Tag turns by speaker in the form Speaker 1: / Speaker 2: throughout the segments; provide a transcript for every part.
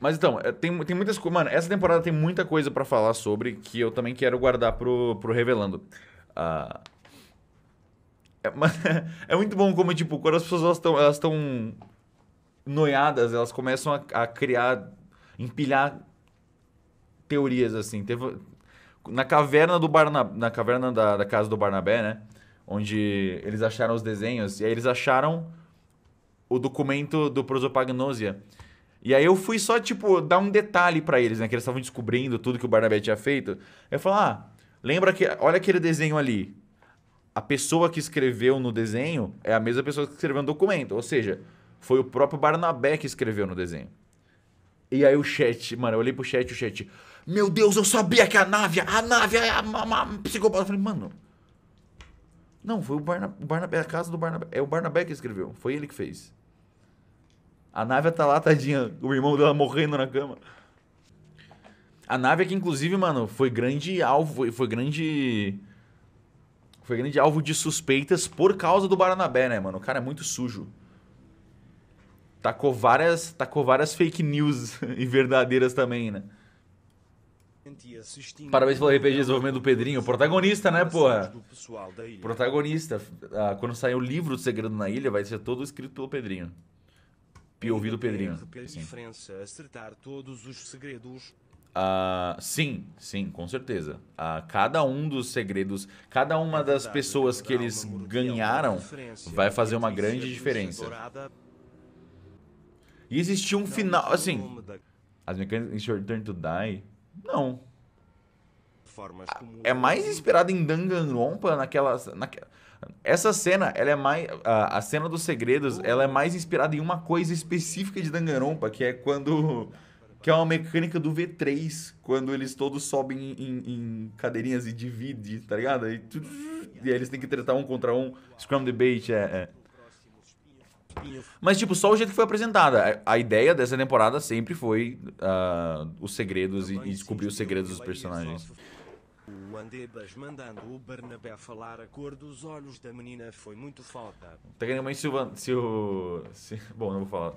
Speaker 1: Mas então, é, tem, tem muitas coisas. Mano, essa temporada tem muita coisa para falar sobre que eu também quero guardar pro, pro Revelando. Uh, é, é muito bom como, tipo, quando as pessoas estão elas estão noiadas, elas começam a, a, criar, empilhar teorias, assim. Teve, na caverna do Barnabé, na caverna da, da casa do Barnabé, né? Onde eles acharam os desenhos, e aí eles acharam o documento do Prosopagnosia e aí eu fui só, tipo, dar um detalhe para eles, né? Que eles estavam descobrindo tudo que o Barnabé tinha feito. Eu falei, ah, lembra que. Olha aquele desenho ali. A pessoa que escreveu no desenho é a mesma pessoa que escreveu no documento. Ou seja, foi o próprio Barnabé que escreveu no desenho. E aí o chat, mano, eu olhei pro chat, o chat. Meu Deus, eu sabia que a nave, a nave é a, a, a psicopata. Eu falei, mano. Não, foi o Barnabé, a casa do Barnabé. É o Barnabé que escreveu, foi ele que fez. A nave tá lá, tadinha, o irmão dela morrendo na cama. A nave que, inclusive, mano, foi grande alvo, foi grande... Foi grande alvo de suspeitas por causa do Baranabé, né, mano? O cara é muito sujo. Tacou várias, tacou várias fake news e verdadeiras também, né?
Speaker 2: Parabéns pelo RPG desenvolvimento do Pedrinho. Protagonista, né, porra?
Speaker 1: Protagonista. Ah, quando sair o livro do Segredo na Ilha, vai ser todo escrito pelo Pedrinho arrepio do Pedrinho. Sim. Ah, sim, sim, com certeza. Ah, cada um dos segredos, cada uma é das pessoas é que eles ganharam vai fazer uma grande diferença. E existia um final, assim... As mecânicas em Turn to Die... Não. É mais inspirado em Danganronpa naquelas naquela essa cena, ela é mais. A, a, cena dos segredos, ela é mais inspirada em uma coisa específica de Danganronpa, que é quando. Que é uma mecânica do V3, quando eles todos sobem em, em cadeirinhas e dividem, tá ligado? E, tu, e aí eles têm que tratar um contra um. Scrum Debate é, é. Mas, tipo, só o jeito que foi apresentada. A ideia dessa temporada sempre foi uh, os segredos e, e descobrir os segredos dos personagens.
Speaker 2: O Andebas mandando o Bernabé falar a cor dos olhos da menina foi muito foda.
Speaker 1: Tecnicamente, se o. Se o se, bom, não vou falar.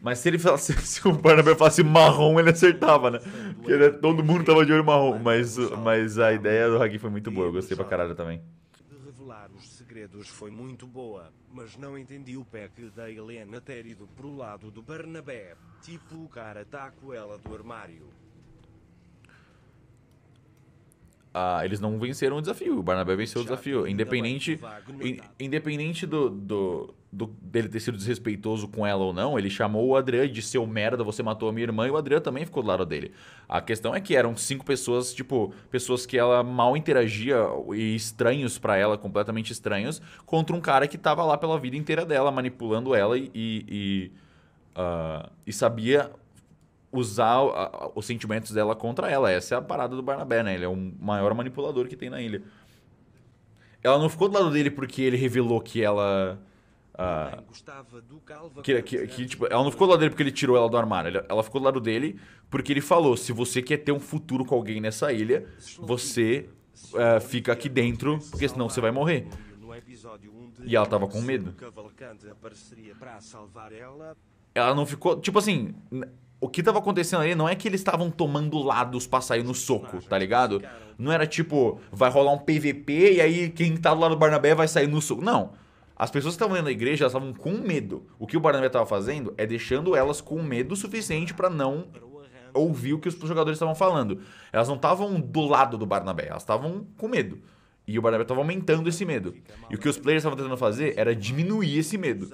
Speaker 1: Mas se ele falasse, se o Bernabé falasse marrom, ele acertava, né? Porque né, todo mundo tava de olho marrom. Mas, mas a ideia do Hagi foi muito boa, eu gostei pra caralho também.
Speaker 2: De revelar os segredos foi muito boa, mas não entendi o pack da Helena ter ido pro lado do Bernabé. Tipo, o cara tá com ela do armário.
Speaker 1: eles não venceram o desafio. O Barnabé venceu o desafio. Independente, in, é independente do, do, do, dele ter sido desrespeitoso com ela ou não, ele chamou o Adrian de seu merda, você matou a minha irmã, e o Adrian também ficou do lado dele. A questão é que eram cinco pessoas, tipo, pessoas que ela mal interagia e estranhos para ela, completamente estranhos, contra um cara que tava lá pela vida inteira dela, manipulando ela e. e, e, uh, e sabia usar a, os sentimentos dela contra ela. Essa é a parada do Barnabé, né? Ele é o maior manipulador que tem na ilha. Ela não ficou do lado dele porque ele revelou que ela. Ah, que, que, que, tipo, ela não ficou do lado dele porque ele tirou ela do armário. Ela ficou do lado dele porque ele falou: se você quer ter um futuro com alguém nessa ilha, você uh, fica aqui é dentro, porque senão você vai morrer. E ela tava com medo. Ela não ficou. Tipo assim, o que tava acontecendo ali não é que eles estavam tomando lados pra sair no soco, tá ligado? Não era tipo, vai rolar um PVP e aí quem tá do lado do Barnabé vai sair no soco. Não. As pessoas que estavam dentro na igreja, estavam com medo. O que o Barnabé estava fazendo é deixando elas com medo suficiente para não ouvir o que os jogadores estavam falando. Elas não estavam do lado do Barnabé, elas estavam com medo. E o Barnabé estava aumentando esse medo. E o que os players estavam tentando fazer era diminuir esse medo.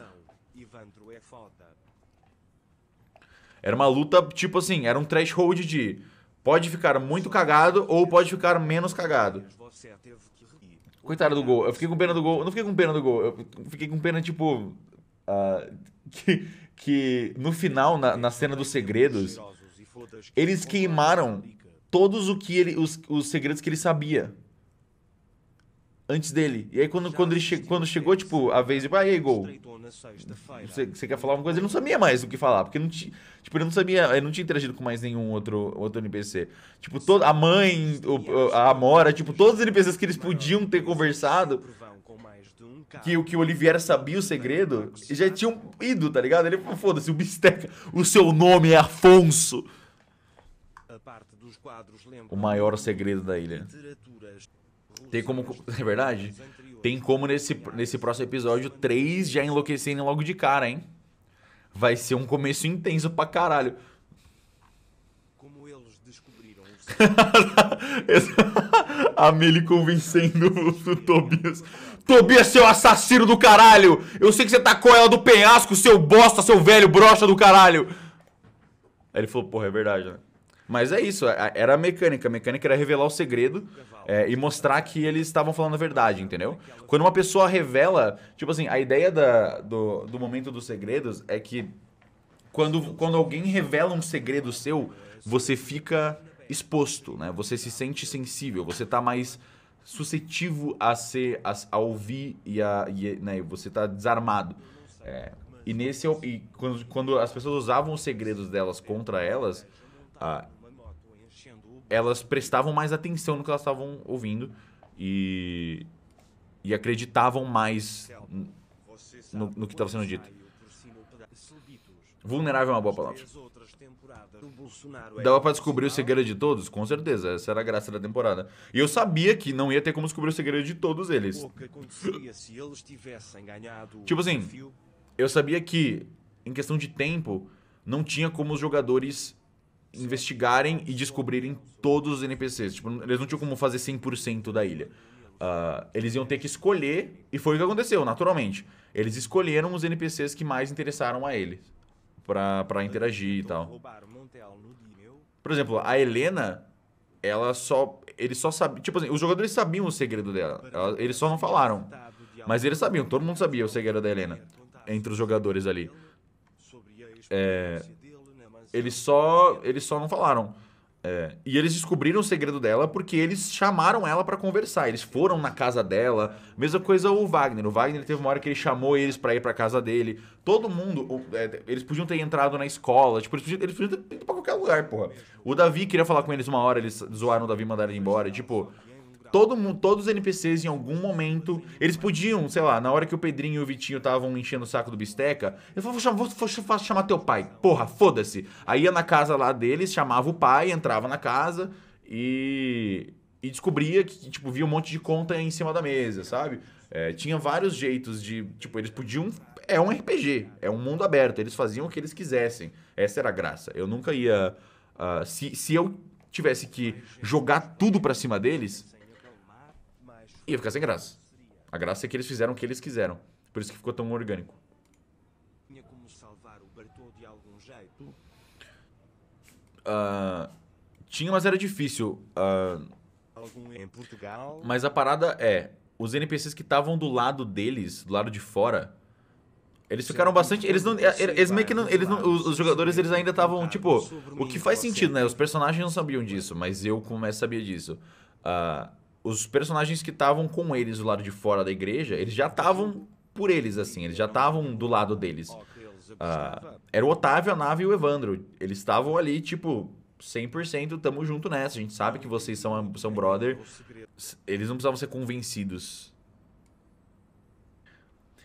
Speaker 1: Era uma luta, tipo assim, era um threshold de pode ficar muito cagado ou pode ficar menos cagado. Coitado do gol. Eu fiquei com pena do gol. Eu não fiquei com pena do gol. Eu fiquei com pena, tipo. Uh, que, que no final, na, na cena dos segredos, eles queimaram todos o que ele, os, os segredos que ele sabia antes dele. E aí quando, quando, ele che quando chegou, tipo, a vez, de tipo, ah, e aí, gol? Você, você quer falar alguma coisa? Ele não sabia mais o que falar, porque não tinha, tipo, ele não sabia, ele não tinha interagido com mais nenhum outro, outro NPC. Tipo, toda a mãe, o, a Amora, tipo, todos os NPCs que eles podiam ter conversado, que o que o Oliveira sabia o segredo, é já tinham ido, tá ligado? Ele falou, foda-se, o Bisteca, o seu nome é Afonso. O maior segredo da ilha. Tem como. É verdade? Tem como nesse, nesse próximo episódio 3 já enlouquecerem logo de cara, hein? Vai ser um começo intenso pra caralho. Como eles descobriram A Millie convencendo o, o Tobias. Tobias, seu assassino do caralho! Eu sei que você tacou tá ela do penhasco, seu bosta, seu velho brocha do caralho! Aí ele falou, porra, é verdade, né? Mas é isso, é, era a mecânica. A mecânica era revelar o segredo é, e mostrar que eles estavam falando a verdade, entendeu? Quando uma pessoa revela, tipo assim, a ideia da, do, do momento dos segredos é que quando, quando alguém revela um segredo seu, você fica exposto, né? Você se sente sensível, você tá mais suscetível a ser a, a ouvir e a e, né, você tá desarmado. É, e nesse e quando, quando as pessoas usavam os segredos delas contra elas, ah, elas prestavam mais atenção no que elas estavam ouvindo e, e acreditavam mais no, no que estava sendo dito. Vulnerável é uma boa palavra.
Speaker 2: Dava para descobrir
Speaker 1: o segredo de todos? Com certeza, essa era a graça da temporada. E eu sabia que não ia ter como descobrir o segredo de todos eles.
Speaker 2: tipo assim,
Speaker 1: eu sabia que, em questão de tempo, não tinha como os jogadores investigarem e descobrirem todos os NPCs. Tipo, eles não tinham como fazer 100% da ilha. Uh, eles iam ter que escolher, e foi o que aconteceu, naturalmente. Eles escolheram os NPCs que mais interessaram a eles para interagir e tal. Por exemplo, a Helena, ela só. Eles só sabiam. Tipo assim, os jogadores sabiam o segredo dela. Ela, eles só não falaram. Mas eles sabiam, todo mundo sabia o segredo da Helena. Entre os jogadores ali. É, eles só, eles só não falaram. É, e eles descobriram o segredo dela porque eles chamaram ela para conversar. Eles foram na casa dela. Mesma coisa o Wagner. O Wagner teve uma hora que ele chamou eles para ir para casa dele. Todo mundo. É, eles podiam ter entrado na escola. Tipo, eles podiam, eles podiam ter ido pra qualquer lugar, porra. O Davi queria falar com eles uma hora, eles zoaram o Davi e mandaram ele embora. E, tipo, Todo mundo, todos os NPCs em algum momento, eles podiam, sei lá, na hora que o Pedrinho e o Vitinho estavam enchendo o saco do Bisteca, eu falava, vou, vou, vou, vou chamar teu pai, porra, foda-se. Aí ia na casa lá deles, chamava o pai, entrava na casa e, e descobria que, tipo, via um monte de conta em cima da mesa, sabe? É, tinha vários jeitos de, tipo, eles podiam... É um RPG, é um mundo aberto, eles faziam o que eles quisessem. Essa era a graça. Eu nunca ia... Uh, se, se eu tivesse que jogar tudo para cima deles, ia ficar sem graça. A graça é que eles fizeram o que eles quiseram. Por isso que ficou tão orgânico.
Speaker 2: Tinha como salvar o Bertol de algum jeito?
Speaker 1: Uh, tinha, mas era difícil. Uh,
Speaker 2: algum em Portugal? Mas
Speaker 1: a parada é, os NPCs que estavam do lado deles, do lado de fora, eles ficaram bastante. Eles não. Tipo é, eles meio que não. Eles não os, os jogadores eles ainda estavam, tipo. O que faz sentido, né? Os personagens não sabiam disso, mas eu, como é, sabia disso. Uh, os personagens que estavam com eles do lado de fora da igreja, eles já estavam por eles, assim, eles já estavam do lado deles. Ah, era o Otávio, a Nave e o Evandro. Eles estavam ali, tipo, 100% tamo junto nessa. A gente sabe que vocês são, são brother. Eles não precisavam ser convencidos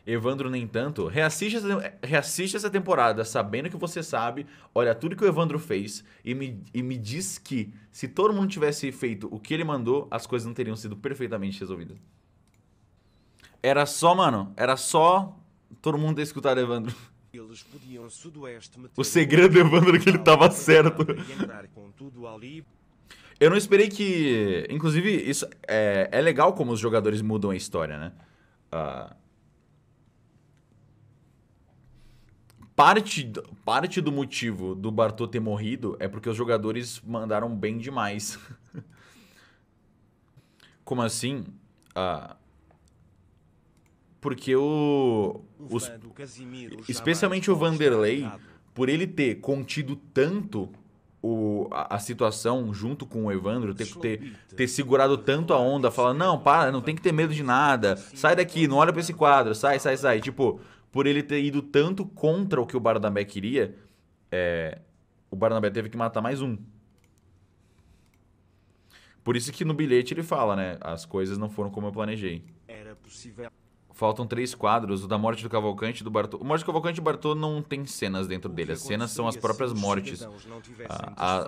Speaker 1: Evandro, nem tanto. Reassiste essa, reassiste essa temporada sabendo que você sabe, olha tudo que o Evandro fez e me, e me diz que se todo mundo tivesse feito o que ele mandou, as coisas não teriam sido perfeitamente resolvidas. Era só, mano, era só todo mundo ter escutado Evandro.
Speaker 2: O segredo do Evandro é que ele tava certo.
Speaker 1: Eu não esperei que. Inclusive, isso é, é legal como os jogadores mudam a história, né? Uh, Parte, parte do motivo do Bartô ter morrido é porque os jogadores mandaram bem demais. Como assim? Ah, porque o. Os, especialmente o Vanderlei, por ele ter contido tanto o, a, a, situação junto com o Evandro, ter, ter, ter segurado tanto a onda, falar, não, para, não tem que ter medo de nada, sai daqui, não olha para esse quadro, sai, sai, sai. Tipo, por ele ter ido tanto contra o que o Barnabé queria, é, o Barnabé teve que matar mais um. Por isso que no bilhete ele fala, né? As coisas não foram como eu planejei.
Speaker 2: Era possível.
Speaker 1: Faltam três quadros, o da morte do Cavalcante e do Bartô. O morte do Cavalcante e Bartô não tem cenas dentro dele. As cenas são as próprias mortes.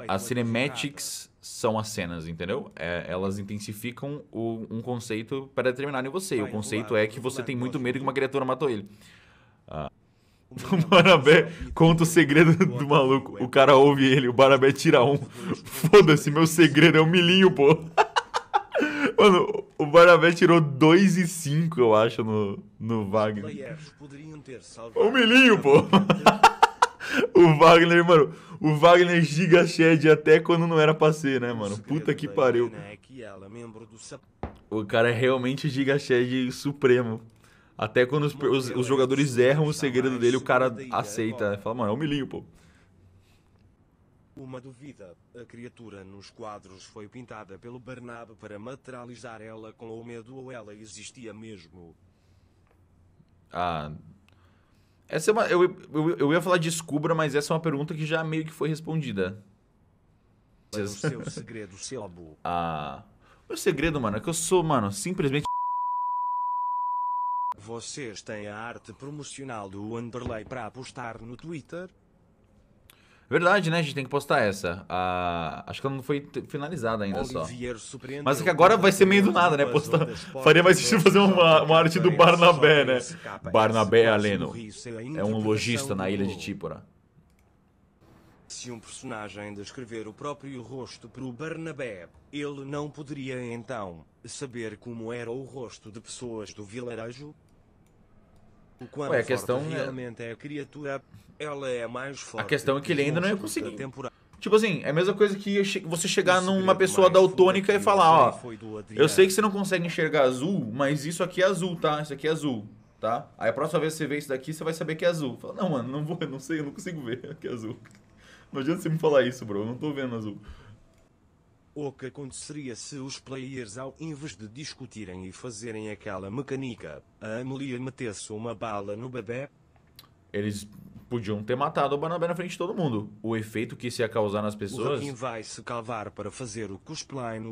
Speaker 1: as cinematics são as cenas, entendeu? É, elas intensificam o, um conceito para determinar em você. O conceito é que você tem muito medo que uma criatura matou ele. O Barabé conta o segredo do maluco. O cara ouve ele, o Barabé tira um. Foda-se, meu segredo é um milinho, pô. Mano, o Barabé tirou e cinco, eu acho, no, no Wagner. Um milinho, pô. O Wagner, mano, o Wagner giga shed até quando não era pra ser, né, mano? Puta que pariu. É é o cara é realmente giga shed supremo. Até quando os, os, os jogadores erram o segredo dele, o cara é aceita. Né? Fala, mano, é um milhinho, pô.
Speaker 2: Uma dúvida. A criatura nos quadros foi pintada pelo Barnab para materializar ela com o medo ou ela existia mesmo?
Speaker 1: Ah. Essa é uma. Eu, eu, eu ia falar descubra, mas essa é uma pergunta que já meio que foi respondida. Mas o seu
Speaker 2: segredo, Selbo.
Speaker 1: Ah. Meu segredo, mano, é que eu sou, mano, simplesmente
Speaker 2: vocês têm a arte promocional do Underlay para postar no Twitter?
Speaker 1: Verdade, né? A gente tem que postar essa. Ah, acho que ela não foi finalizada ainda Olivier só. Mas é que agora vai ser meio do nada, né? Postar. Faria mais sentido fazer uma, uma arte do Barnabé, né? Barnabé Aleno. É um lojista na ilha de Típora.
Speaker 2: Se um personagem descrever o próprio rosto para o Barnabé, ele não poderia então saber como era o rosto de pessoas do vilarejo? Quando Ué, a questão é... realmente é a criatura, ela é mais forte. A questão é que ele ainda não ia
Speaker 1: conseguir. Temporada. Tipo assim, é a mesma coisa que você chegar numa pessoa daltônica e falar, ó, eu sei que você não consegue enxergar azul, mas isso aqui é azul, tá? Isso aqui é azul, tá? Aí a próxima vez que você vê isso daqui, você vai saber que é azul. Fala, não, mano, não vou, não sei, eu não consigo ver que é azul. Não adianta você me falar isso, bro, eu não tô vendo azul. O que aconteceria se os
Speaker 2: players ao invés de discutirem e fazerem aquela mecânica, a Amelia metesse
Speaker 1: uma bala no bebê? Eles podiam ter matado o Banabé na frente de todo mundo. O efeito que isso ia causar nas pessoas... O vai se calvar para fazer o cosplay no